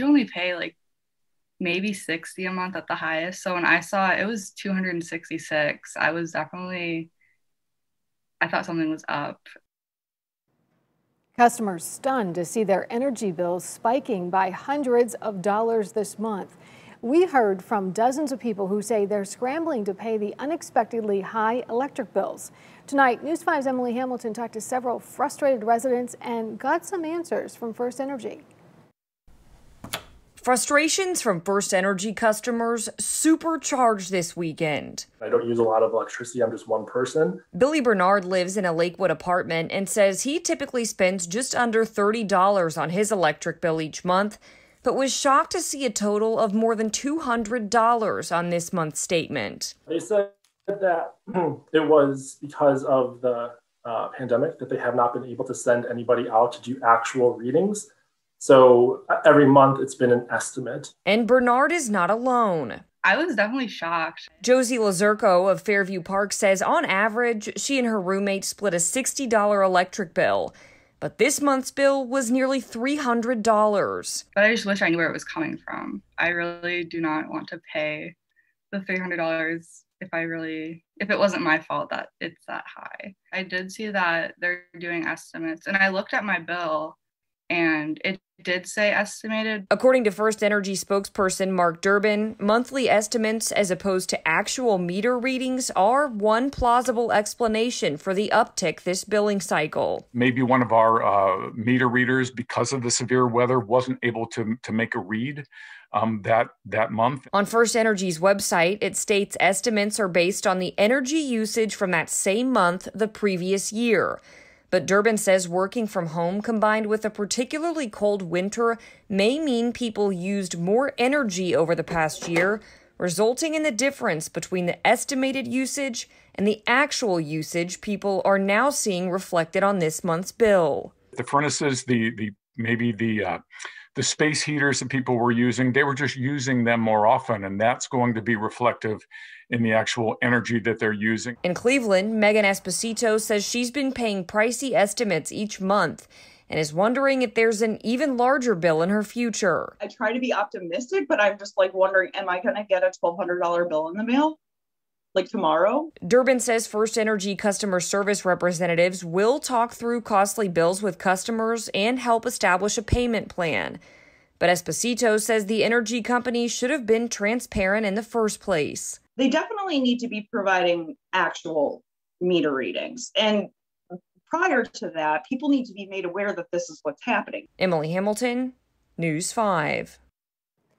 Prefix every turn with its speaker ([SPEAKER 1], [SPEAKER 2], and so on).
[SPEAKER 1] You only pay like maybe 60 a month at the highest. So when I saw it, it was 266, I was definitely, I thought something was up. Customers stunned to see their energy bills spiking by hundreds of dollars this month. We heard from dozens of people who say they're scrambling to pay the unexpectedly high electric bills. Tonight, News 5's Emily Hamilton talked to several frustrated residents and got some answers from First Energy.
[SPEAKER 2] Frustrations from First Energy customers supercharged this weekend.
[SPEAKER 3] I don't use a lot of electricity, I'm just one person.
[SPEAKER 2] Billy Bernard lives in a Lakewood apartment and says he typically spends just under $30 on his electric bill each month, but was shocked to see a total of more than $200 on this month's statement.
[SPEAKER 3] They said that it was because of the uh, pandemic that they have not been able to send anybody out to do actual readings so uh, every month it's been an estimate.
[SPEAKER 2] And Bernard is not alone. I was definitely shocked. Josie Lazurko of Fairview Park says on average, she and her roommate split a $60 electric bill. But this month's bill was nearly $300. But I just wish I knew where it was coming from.
[SPEAKER 1] I really do not want to pay the $300 if I really, if it wasn't my fault that it's that high. I did see that they're doing estimates and I looked at my bill and it did say estimated.
[SPEAKER 2] According to First Energy spokesperson Mark Durbin, monthly estimates as opposed to actual meter readings are one plausible explanation for the uptick this billing cycle.
[SPEAKER 3] Maybe one of our uh, meter readers, because of the severe weather, wasn't able to, to make a read. Um, that that month.
[SPEAKER 2] On First Energy's website, it states estimates are based on the energy usage from that same month the previous year. But Durbin says working from home combined with a particularly cold winter may mean people used more energy over the past year, resulting in the difference between the estimated usage and the actual usage people are now seeing reflected on this
[SPEAKER 3] month's bill. The furnaces, the the maybe the uh, the space heaters that people were using, they were just using them more often, and that's going to be reflective in the actual energy that they're using.
[SPEAKER 2] In Cleveland, Megan Esposito says she's been paying pricey estimates each month and is wondering if there's an even larger bill in her future. I try to be optimistic, but I'm just like wondering, am I going to get a $1,200 bill in the mail? like tomorrow. Durbin says First Energy customer service representatives will talk through costly bills with customers and help establish a payment plan. But Esposito says the energy company should have been transparent in the first place. They definitely need to
[SPEAKER 1] be providing actual meter readings.
[SPEAKER 2] And prior to
[SPEAKER 1] that, people need to be made aware that this is what's happening.
[SPEAKER 2] Emily Hamilton, News 5.